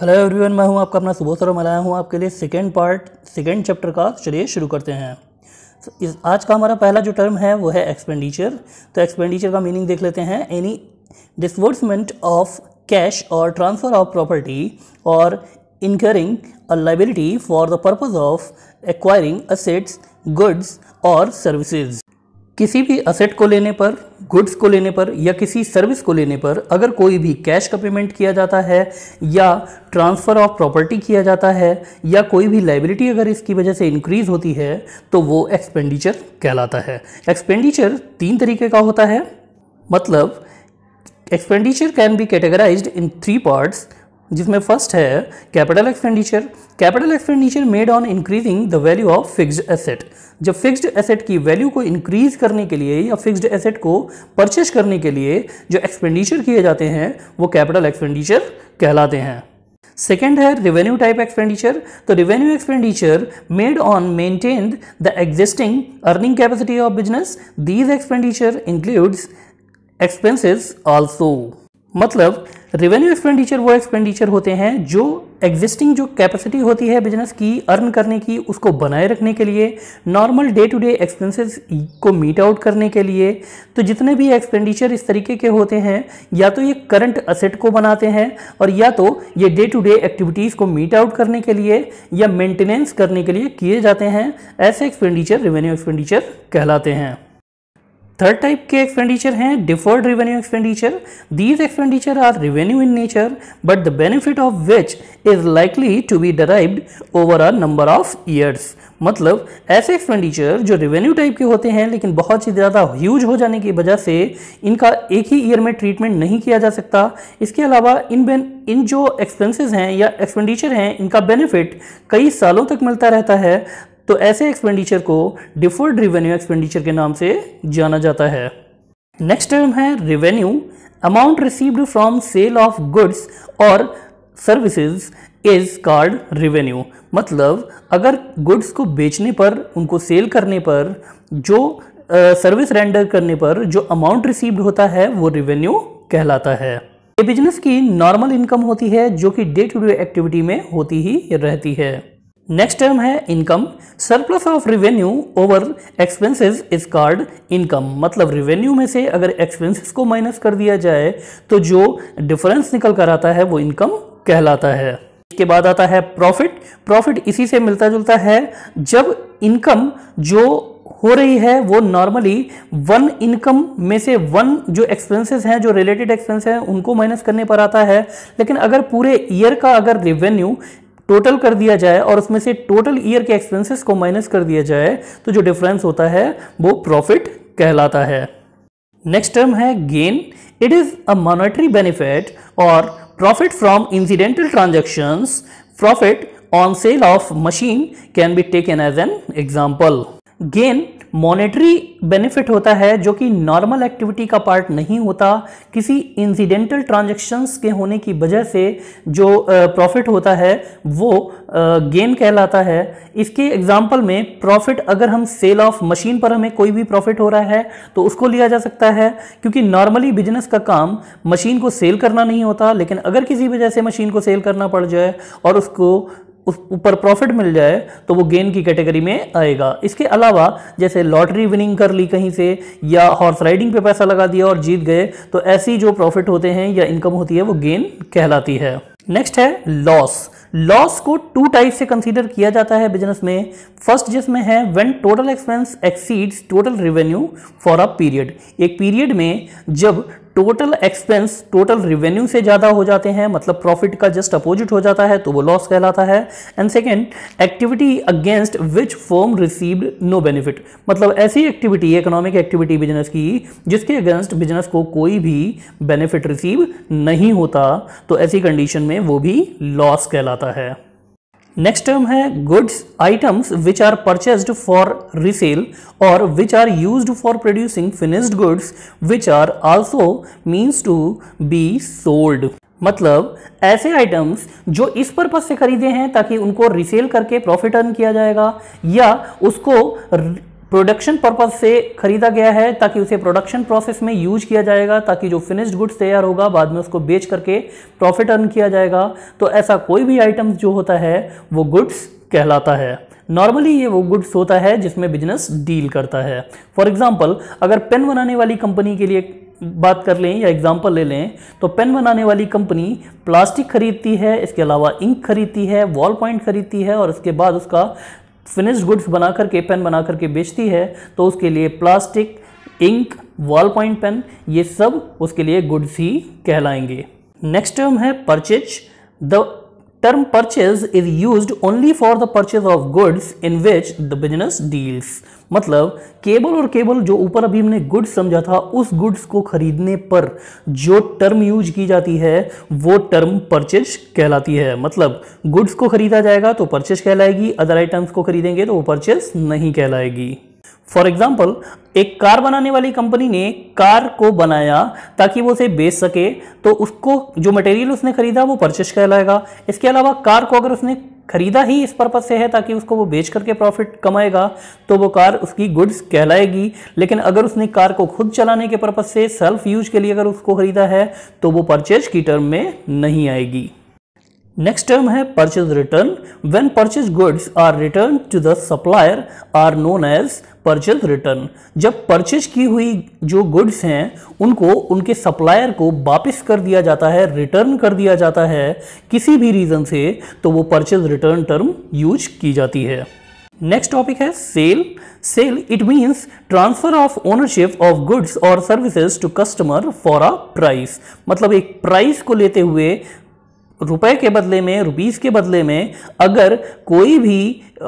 hello everyone मैं हूं आपका अपना सुबह सर मलाया हूं आपके लिए सेकेंड पार्ट सेकेंड चैप्टर का चलिए शुरू करते हैं तो इस आज का हमारा पहला जो टर्म है वो है एक्सपेंडिचर तो एक्सपेंडिचर का मीनिंग देख लेते हैं एनी डिसबर्समेंट ऑफ कैश और ट्रांसफ़र ऑफ प्रॉपर्टी और incurring a liability for the purpose of acquiring assets goods और सर्विसेज किसी भी असेट को लेने पर गुड्स को लेने पर या किसी सर्विस को लेने पर अगर कोई भी कैश का पेमेंट किया जाता है या ट्रांसफ़र ऑफ प्रॉपर्टी किया जाता है या कोई भी लाइबिलिटी अगर इसकी वजह से इंक्रीज़ होती है तो वो एक्सपेंडिचर कहलाता है एक्सपेंडिचर तीन तरीके का होता है मतलब expenditure can be categorise in three parts जिसमें फर्स्ट है capital expenditure capital expenditure made on increasing the value of fixed asset जब फिक्स्ड एसेट की वैल्यू को इंक्रीज करने के लिए या फिक्स्ड एसेट को परचेज करने के लिए जो एक्सपेंडिचर किए जाते हैं वो कैपिटल एक्सपेंडिचर कहलाते हैं सेकेंड है रेवेन्यू टाइप एक्सपेंडिचर तो revenue expenditure made on maintained the existing earning capacity of business these expenditure includes expenses also मतलब रेवेन्यू एक्सपेंडिचर वो एक्सपेंडिचर होते हैं जो एग्जिस्टिंग जो कैपेसिटी होती है बिजनेस की अर्न करने की उसको बनाए रखने के लिए normal day to day expenses को मीट आउट करने के लिए तो जितने भी एक्सपेंडिचर इस तरीके के होते हैं या तो ये करंट असेट को बनाते हैं और या तो ये डे टू डे एक्टिविटीज़ को मीट आउट करने के लिए या मेंटेनेंस करने के लिए किए जाते हैं ऐसे एक्सपेंडिचर रेवेन्यू एक्सपेंडिचर कहलाते हैं थर्ड टाइप के एक्सपेंडिचर हैं default revenue expenditure these expenditure are revenue in nature but the benefit of which is likely to be derived over a number of years मतलब ऐसे एक्सपेंडिचर जो revenue type के होते हैं लेकिन बहुत ही ज़्यादा ह्यूज हो जाने की वजह से इनका एक ही ईयर में ट्रीटमेंट नहीं किया जा सकता इसके अलावा इन बेन इन जो एक्सपेंसेस हैं या एक्सपेंडिचर हैं इनका बेनिफिट कई सालों तक मिलता रहता है तो ऐसे एक्सपेंडिचर को डिफर्ड रिवेन्यू एक्सपेंडिचर के नाम से जाना जाता है नेक्स्ट टर्म है revenue amount received from sale of goods और सर्विसेज इज कार्ड रिवेन्यू मतलब अगर गुड्स को बेचने पर उनको सेल करने पर जो सर्विस uh, रेंडर करने पर जो अमाउंट रिसीव्ड होता है वो रिवेन्यू कहलाता है ये बिजनेस की नॉर्मल इनकम होती है जो कि डे टू डे एक्टिविटी में होती ही रहती है नेक्स्ट टर्म है income surplus of revenue over expenses is called income मतलब रिवेन्यू में से अगर एक्सपेंसेस को माइनस कर दिया जाए तो जो डिफरेंस निकल कर आता है वो इनकम कहलाता है इसके बाद आता है प्रॉफिट प्रॉफिट इसी से मिलता जुलता है जब इनकम जो हो रही है वो नॉर्मली वन इनकम में से वन जो एक्सपेंसेस हैं जो रिलेटेड एक्सपेंस हैं उनको माइनस करने पर आता है लेकिन अगर पूरे ईयर का अगर रिवेन्यू टोटल कर दिया जाए और उसमें से टोटल ईयर के एक्सपेंसेस को माइनस कर दिया जाए तो जो डिफरेंस होता है वो प्रॉफिट कहलाता है नेक्स्ट टर्म है gain it is a monetary benefit और profit from incidental transactions profit on sale of machine can be taken as an example gain monetary benefit होता है जो कि नॉर्मल एक्टिविटी का पार्ट नहीं होता किसी इंसिडेंटल ट्रांजैक्शंस के होने की वजह से जो प्रॉफिट होता है वो गेन कहलाता है इसके एग्जांपल में प्रॉफिट अगर हम सेल ऑफ मशीन पर हमें कोई भी प्रॉफिट हो रहा है तो उसको लिया जा सकता है क्योंकि नॉर्मली बिजनेस का काम मशीन को सेल करना नहीं होता लेकिन अगर किसी वजह से मशीन को सेल करना पड़ जाए और उसको ऊपर प्रॉफिट मिल जाए तो वो गेन की कैटेगरी में आएगा इसके अलावा जैसे लॉटरी विनिंग कर ली कहीं से या हॉर्स राइडिंग पे पैसा लगा दिया और जीत गए तो ऐसी जो प्रॉफिट होते हैं या इनकम होती है वो गेन कहलाती है नेक्स्ट है लॉस लॉस को टू टाइप से कंसीडर किया जाता है बिजनेस में फर्स्ट जिसमें है when total expense exceeds total revenue for a period एक पीरियड में जब टोटल एक्सपेंस टोटल रिवेन्यू से ज़्यादा हो जाते हैं मतलब प्रॉफिट का जस्ट अपोजिट हो जाता है तो वो लॉस कहलाता है and second activity against which firm received no benefit मतलब ऐसी एक्टिविटी इकोनॉमिक एक्टिविटी बिजनेस की जिसके अगेंस्ट बिजनेस को कोई भी बेनिफिट रिसीव नहीं होता तो ऐसी कंडीशन में वो भी लॉस कहलाता है नेक्स्ट टर्म है goods items which are purchased for resale और which are use for producing finished goods which are also means to be sold मतलब ऐसे आइटम्स जो इस पर्पज से खरीदे हैं ताकि उनको रिसेल करके प्रॉफिट अर्न किया जाएगा या उसको प्रोडक्शन पर्पज से खरीदा गया है ताकि उसे प्रोडक्शन प्रोसेस में यूज किया जाएगा ताकि जो फिनिश्ड गुड्स तैयार होगा बाद में उसको बेच करके प्रॉफिट अर्न किया जाएगा तो ऐसा कोई भी आइटम जो होता है वो गुड्स कहलाता है नॉर्मली ये वो गुड्स होता है जिसमें बिजनेस डील करता है फॉर एग्जाम्पल अगर पेन बनाने वाली कंपनी के लिए बात कर लें या एग्जाम्पल ले लें तो पेन बनाने वाली कंपनी प्लास्टिक खरीदती है इसके अलावा इंक खरीदती है वॉल पॉइंट खरीदती है और इसके बाद उसका फिनिश्ड गुड्स बना करके पेन बना करके बेचती है तो उसके लिए plastic ink ball point pen ये सब उसके लिए गुड्स ही कहलाएंगे नेक्स्ट टर्म है purchase the term purchase is used only for the purchase of goods in which the business deals मतलब केबल और केबल जो ऊपर अभी हमने गुड्स समझा था उस गुड्स को खरीदने पर जो टर्म यूज की जाती है वो टर्म परचेज कहलाती है मतलब गुड्स को खरीदा जाएगा तो परचेज कहलाएगी अदर आइटम्स को खरीदेंगे तो वो परचेज नहीं कहलाएगी फॉर एग्जाम्पल एक कार बनाने वाली कंपनी ने कार को बनाया ताकि वो उसे बेच सके तो उसको जो मटेरियल उसने खरीदा वो परचेस कहलाएगा इसके अलावा कार को अगर उसने खरीदा ही इस पर्पज़ से है ताकि उसको वो बेच करके प्रॉफिट कमाएगा तो वो कार उसकी गुड्स कहलाएगी लेकिन अगर उसने कार को खुद चलाने के पर्पज़ से सेल्फ यूज के लिए अगर उसको खरीदा है तो वो परचेज की टर्म में नहीं आएगी नेक्स्ट टर्म है purchase return when purchase goods are return to the supplier are known as purchase return जब परचेज की हुई जो गुड्स हैं उनको उनके सप्लायर को वापस कर दिया जाता है रिटर्न कर दिया जाता है किसी भी रीज़न से तो वो परचेज रिटर्न टर्म यूज की जाती है नेक्स्ट टॉपिक है sale sale it means transfer of ownership of goods और services to customer for a price मतलब एक प्राइस को लेते हुए रुपए के बदले में रुपीज़ के बदले में अगर कोई भी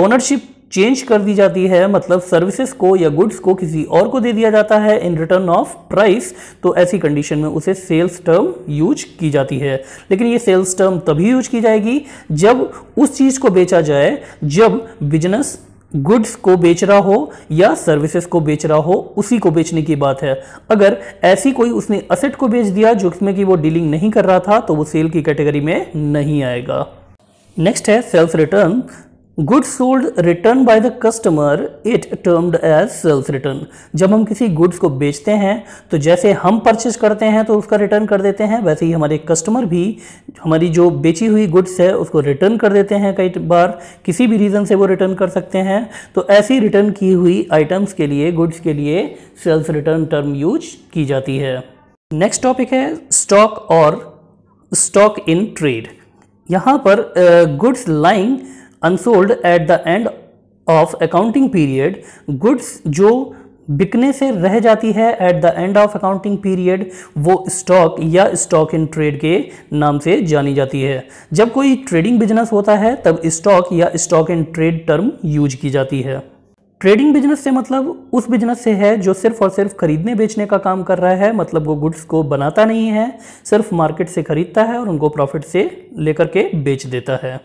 ओनरशिप चेंज कर दी जाती है मतलब सर्विसेज को या गुड्स को किसी और को दे दिया जाता है इन रिटर्न ऑफ प्राइस तो ऐसी कंडीशन में उसे सेल्स टर्म यूज की जाती है लेकिन ये सेल्स टर्म तभी यूज की जाएगी जब उस चीज़ को बेचा जाए जब बिजनेस गुड्स को बेच रहा हो या सर्विसेज को बेच रहा हो उसी को बेचने की बात है अगर ऐसी कोई उसने असेट को बेच दिया जो जिसमें कि वो डीलिंग नहीं कर रहा था तो वो सेल की कैटेगरी में नहीं आएगा नेक्स्ट है sales return goods sold return by the customer it termed as sales return जब हम किसी गुड्स को बेचते हैं तो जैसे हम परचेज करते हैं तो उसका रिटर्न कर देते हैं वैसे ही हमारे कस्टमर भी हमारी जो बेची हुई गुड्स है उसको रिटर्न कर देते हैं कई बार किसी भी रीज़न से वो रिटर्न कर सकते हैं तो ऐसी रिटर्न की हुई आइटम्स के लिए गुड्स के लिए सेल्स रिटर्न टर्म यूज की जाती है नेक्स्ट टॉपिक है स्टॉक और स्टॉक इन ट्रेड यहाँ पर goods uh, lying unsold at the end of accounting period goods जो बिकने से रह जाती है at the end of accounting period वो स्टॉक या स्टॉक इन ट्रेड के नाम से जानी जाती है जब कोई ट्रेडिंग बिजनेस होता है तब स्टॉक या stock in trade term use की जाती है ट्रेडिंग बिजनेस से मतलब उस बिजनेस से है जो सिर्फ और सिर्फ खरीदने बेचने का काम कर रहा है मतलब वो गुड्स को बनाता नहीं है सिर्फ मार्केट से खरीदता है और उनको प्रॉफिट से लेकर के बेच देता है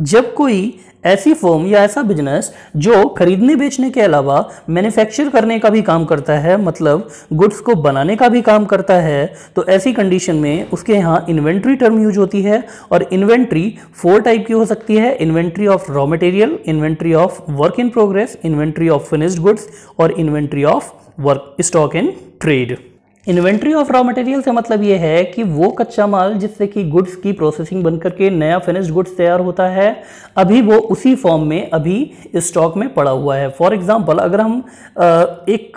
जब कोई ऐसी फॉर्म या ऐसा बिजनेस जो खरीदने बेचने के अलावा मैन्युफैक्चर करने का भी काम करता है मतलब गुड्स को बनाने का भी काम करता है तो ऐसी कंडीशन में उसके यहाँ इन्वेंट्री टर्म यूज होती है और इन्वेंट्री फोर टाइप की हो सकती है inventory of raw material inventory of work in progress inventory of finished goods और inventory of work stock and trade inventory of raw material से मतलब ये है कि वो कच्चा माल जिससे कि गुड्स की प्रोसेसिंग बन करके नया फिनिश्ड गुड्स तैयार होता है अभी वो उसी फॉर्म में अभी स्टॉक में पड़ा हुआ है फॉर एग्जांपल अगर हम एक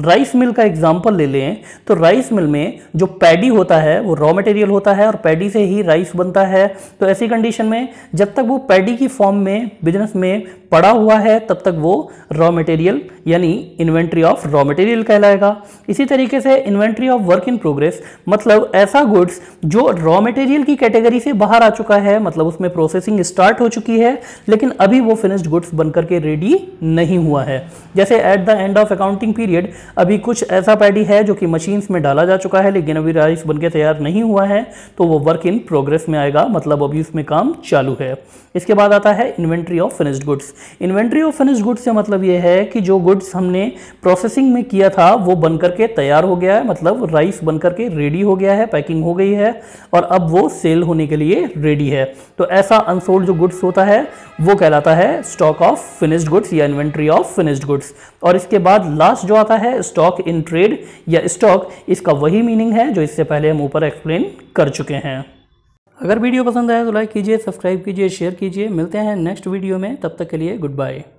राइस मिल का एग्जाम्पल ले लें तो राइस मिल में जो पैडी होता है वो रॉ मटेरियल होता है और पैडी से ही राइस बनता है तो ऐसी कंडीशन में जब तक वो पैडी की फॉर्म में बिजनेस में पड़ा हुआ है तब तक वो रॉ मटेरियल यानी इन्वेंट्री ऑफ रॉ मटेरियल कहलाएगा इसी तरीके से inventory of work in progress मतलब ऐसा गुड्स जो रॉ मटेरियल की कैटेगरी से बाहर आ चुका है मतलब उसमें प्रोसेसिंग स्टार्ट हो चुकी है लेकिन अभी वो फिनिश्ड गुड्स बनकर के रेडी नहीं हुआ है जैसे at the end of accounting period अभी कुछ ऐसा पैडी है जो कि मशीन्स में डाला जा चुका है लेकिन अभी राइस बनकर तैयार नहीं हुआ है तो वो वर्क इन प्रोग्रेस में आएगा मतलब अभी उसमें काम चालू है इसके बाद आता है inventory of finished goods inventory of finish goods से मतलब ये है कि जो गुड्स हमने प्रोसेसिंग में किया था वो बन करके तैयार हो गया है मतलब राइस बन करके रेडी हो गया है पैकिंग हो गई है और अब वो सेल होने के लिए रेडी है तो ऐसा अनसोल्ड जो गुड्स होता है वो कहलाता है स्टॉक ऑफ फिनिश्ड गुड्स या इन्वेंट्री ऑफ फिनिश्ड गुड्स और इसके बाद लास्ट जो आता है स्टॉक इन ट्रेड या स्टॉक इसका वही मीनिंग है जो इससे पहले हम ऊपर एक्सप्लेन कर चुके हैं अगर वीडियो पसंद आए तो लाइक कीजिए सब्सक्राइब कीजिए शेयर कीजिए मिलते हैं नेक्स्ट वीडियो में तब तक के लिए गुड बाय